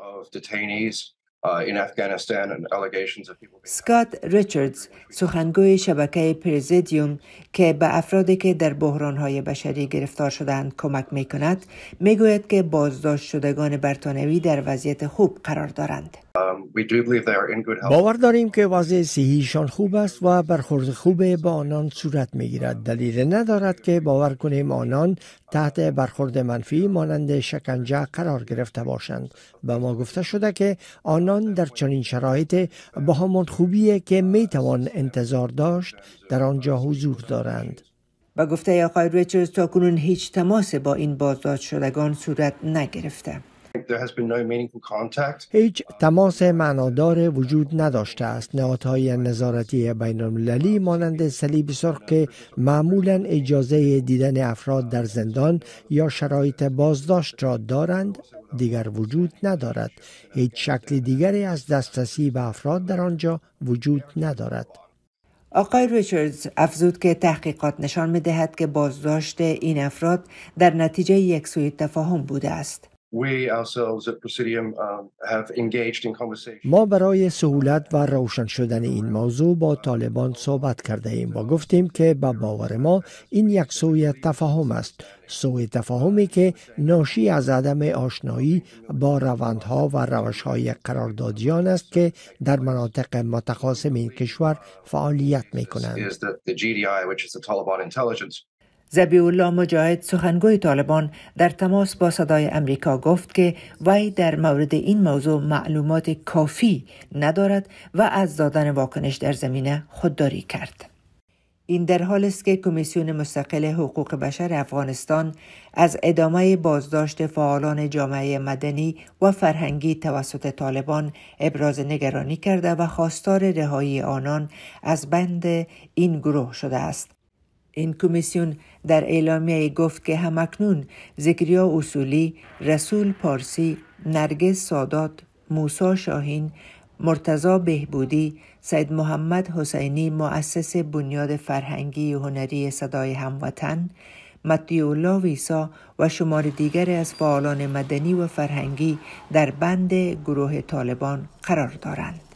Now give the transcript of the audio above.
of detainees سکات uh, ریچاردز سخنگوی شبکه پریزیدیوم که به افرادی که در بحرانهای بشری گرفتار شدند کمک می کند می گوید که بازداشت شدگان برطانوی در وضعیت خوب قرار دارند. Um, باور داریم که وضع سیهیشان خوب است و برخورد خوب با آنان صورت می گیرد. دلیل ندارد که باور کنیم آنان تحت برخورد منفی مانند شکنجه قرار گرفته باشند. به ما گفته شده که آنان در چنین شرایط با همان خوبیه که می توان انتظار داشت در آنجا حضور دارند و گفته آقای ریچرز تا هیچ تماس با این بازداشت شدگان صورت نگرفته هیچ تماس معنادار وجود نداشته است نهادهای نظارتی بین المللی مانند صلیب سرخ که معمولا اجازه دیدن افراد در زندان یا شرایط بازداشت را دارند دیگر وجود ندارد هیچ شکل دیگری از دسترسی به افراد در آنجا وجود ندارد آقای ریچاردز افزود که تحقیقات نشان می دهد که بازداشت این افراد در نتیجه یک سوی تفاهم بوده است. Um, ما برای سهولت و روشن شدن این موضوع با طالبان صحبت کرده ایم و گفتیم که به باور ما این یک سوی تفاهم است سوی تفاهمی که ناشی از عدم آشنایی با روندها و روشهای قراردادیان است که در مناطق متخاصم این کشور فعالیت می کنند. زبیع الله مجاهد سخنگوی طالبان در تماس با صدای امریکا گفت که وی در مورد این موضوع معلومات کافی ندارد و از دادن واکنش در زمینه خودداری کرد. این در حال است که کمیسیون مستقل حقوق بشر افغانستان از ادامه بازداشت فعالان جامعه مدنی و فرهنگی توسط طالبان ابراز نگرانی کرده و خواستار رهایی آنان از بند این گروه شده است. این کمیسیون در اعلامیه گفت که همکنون زکریا اصولی، رسول پارسی، نرگس سادات، موسا شاهین، مرتزا بهبودی، سید محمد حسینی مؤسس بنیاد فرهنگی هنری صدای هموطن، متیولا ویسا و شمار دیگر از فعالان مدنی و فرهنگی در بند گروه طالبان قرار دارند.